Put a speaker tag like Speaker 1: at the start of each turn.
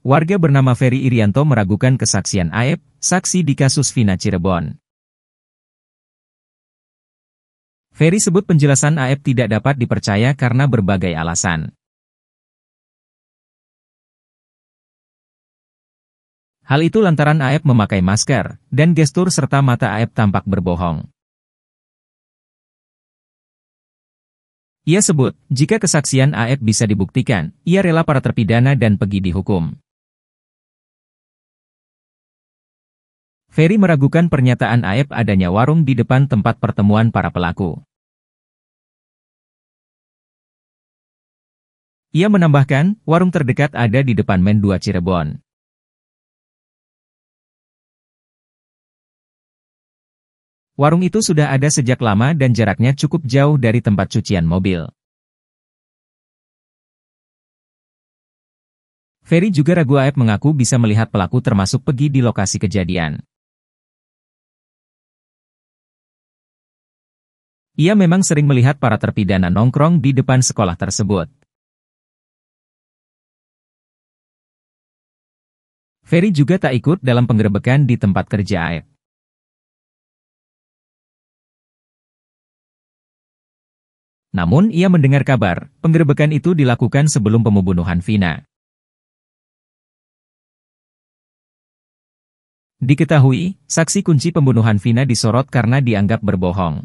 Speaker 1: Warga bernama Ferry Irianto meragukan kesaksian Aep, saksi di kasus Vina Cirebon. Ferry sebut penjelasan Aep tidak dapat dipercaya karena berbagai alasan.
Speaker 2: Hal itu lantaran Aep memakai masker, dan gestur serta mata Aep tampak berbohong. Ia sebut, jika kesaksian Aep bisa dibuktikan, ia rela para terpidana dan pergi dihukum.
Speaker 1: Ferry meragukan pernyataan Aep adanya warung di depan tempat pertemuan para pelaku.
Speaker 2: Ia menambahkan, warung terdekat ada di depan Men 2 Cirebon. Warung itu sudah ada sejak lama dan jaraknya cukup jauh dari tempat cucian mobil. Ferry juga ragu Aep mengaku bisa melihat pelaku termasuk pergi di lokasi kejadian. Ia memang sering melihat para terpidana nongkrong di depan sekolah tersebut. Ferry juga tak ikut dalam penggerebekan di tempat kerja Aep. Namun ia mendengar kabar, penggerebekan itu dilakukan sebelum pembunuhan Vina.
Speaker 1: Diketahui, saksi kunci pembunuhan Vina disorot karena dianggap berbohong.